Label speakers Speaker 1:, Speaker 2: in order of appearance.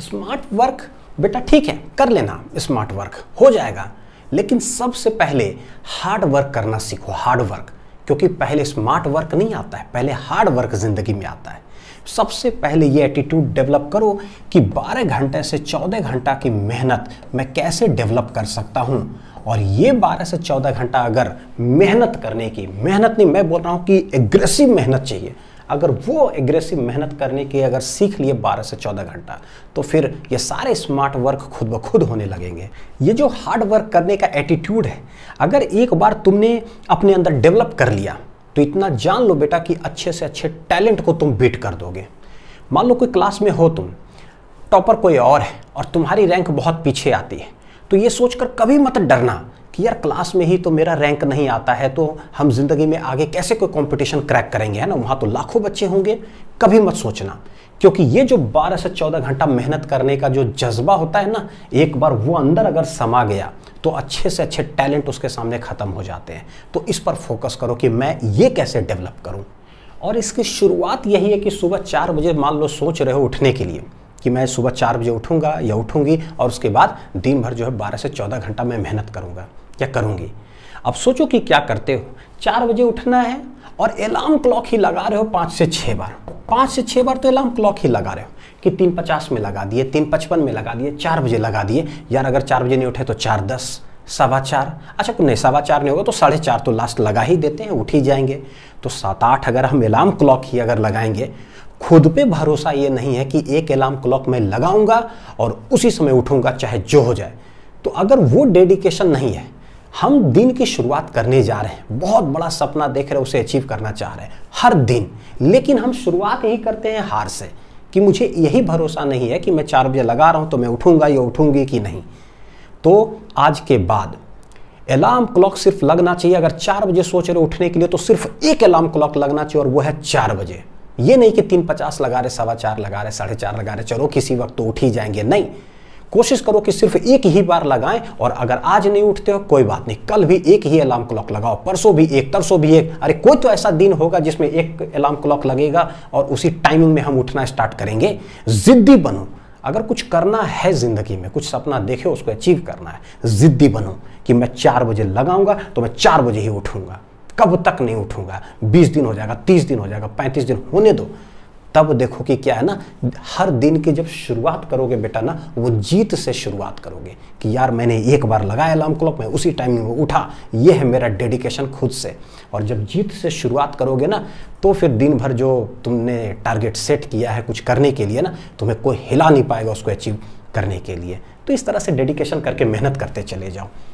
Speaker 1: smart work बेटा ठीक है कर लेना स्मार्ट वर्क हो जाएगा लेकिन सबसे पहले हार्ड वर्क करना सीखो हार्ड वर्क क्योंकि पहले स्मार्ट वर्क नहीं आता है पहले हार्ड वर्क ज़िंदगी में आता है सबसे पहले ये एटीट्यूड डेवलप करो कि 12 घंटे से 14 घंटा की मेहनत मैं कैसे डेवलप कर सकता हूँ और ये 12 से 14 घंटा अगर मेहनत करने की मेहनत नहीं मैं बोल रहा हूँ कि एग्रेसिव मेहनत चाहिए अगर वो एग्रेसिव मेहनत करने की अगर सीख लिए 12 से 14 घंटा तो फिर ये सारे स्मार्ट वर्क खुद ब खुद होने लगेंगे ये जो हार्ड वर्क करने का एटीट्यूड है अगर एक बार तुमने अपने अंदर डेवलप कर लिया तो इतना जान लो बेटा कि अच्छे से अच्छे टैलेंट को तुम बीट कर दोगे मान लो कोई क्लास में हो तुम टॉपर कोई और है और तुम्हारी रैंक बहुत पीछे आती है तो ये सोचकर कभी मत डरना कि यार क्लास में ही तो मेरा रैंक नहीं आता है तो हम ज़िंदगी में आगे कैसे कोई कंपटीशन क्रैक करेंगे है ना वहाँ तो लाखों बच्चे होंगे कभी मत सोचना क्योंकि ये जो 12 से 14 घंटा मेहनत करने का जो जज्बा होता है ना एक बार वो अंदर अगर समा गया तो अच्छे से अच्छे टैलेंट उसके सामने ख़त्म हो जाते हैं तो इस पर फोकस करो कि मैं ये कैसे डेवलप करूँ और इसकी शुरुआत यही है कि सुबह चार बजे मान लो सोच रहे हो उठने के लिए कि मैं सुबह चार बजे उठूँगा या उठूंगी और उसके बाद दिन भर जो है बारह से चौदह घंटा मैं मेहनत करूँगा या करूँगी अब सोचो कि क्या करते हो चार बजे उठना है और अलार्म क्लॉक ही लगा रहे हो पाँच से छः बार पाँच से छः बार तो अलार्म क्लॉक ही लगा रहे हो कि तीन पचास में लगा दिए तीन पचपन में लगा दिए चार बजे लगा दिए यार अगर चार बजे नहीं उठे तो चार दस सवा चार अच्छा नहीं सवा चार नहीं होगा तो साढ़े चार तो लास्ट लगा ही देते हैं उठ ही जाएंगे तो सात आठ अगर हम अलार्म क्लॉक ही अगर लगाएंगे खुद पे भरोसा ये नहीं है कि एक अलार्म क्लॉक मैं लगाऊंगा और उसी समय उठूंगा चाहे जो हो जाए तो अगर वो डेडिकेशन नहीं है हम दिन की शुरुआत करने जा रहे हैं बहुत बड़ा सपना देख रहे हैं उसे अचीव करना चाह रहे हैं हर दिन लेकिन हम शुरुआत ही करते हैं हार से कि मुझे यही भरोसा नहीं है कि मैं चार बजे लगा रहा हूँ तो मैं उठूँगा या उठूँगी कि नहीं तो आज के बाद अलार्म क्लॉक सिर्फ लगना चाहिए अगर चार बजे सोच रहे उठने के लिए तो सिर्फ एक अलार्म क्लॉक लगना चाहिए और वो है चार बजे ये नहीं कि तीन पचास लगा रहे सवा चार लगा रहे साढ़े चार लगा रहे चलो किसी वक्त तो उठ ही जाएंगे नहीं कोशिश करो कि सिर्फ एक ही बार लगाएं और अगर आज नहीं उठते हो कोई बात नहीं कल भी एक ही अलार्म क्लॉक लगाओ परसों भी एक तरसों भी एक अरे कोई तो ऐसा दिन होगा जिसमें एक अलार्म क्लॉक लगेगा और उसी टाइमिंग में हम उठना स्टार्ट करेंगे जिद्दी बनो अगर कुछ करना है ज़िंदगी में कुछ सपना देखे उसको अचीव करना है ज़िद्दी बनो कि मैं चार बजे लगाऊंगा तो मैं चार बजे ही उठूंगा कब तक नहीं उठूंगा बीस दिन हो जाएगा तीस दिन हो जाएगा पैंतीस दिन होने दो तब देखो कि क्या है ना हर दिन की जब शुरुआत करोगे बेटा ना वो जीत से शुरुआत करोगे कि यार मैंने एक बार लगाया अलार्म क्लॉक मैं उसी टाइमिंग में उठा ये है मेरा डेडिकेशन खुद से और जब जीत से शुरुआत करोगे ना तो फिर दिन भर जो तुमने टारगेट सेट किया है कुछ करने के लिए ना तुम्हें कोई हिला नहीं पाएगा उसको अचीव करने के लिए तो इस तरह से डेडिकेशन करके मेहनत करते चले जाओ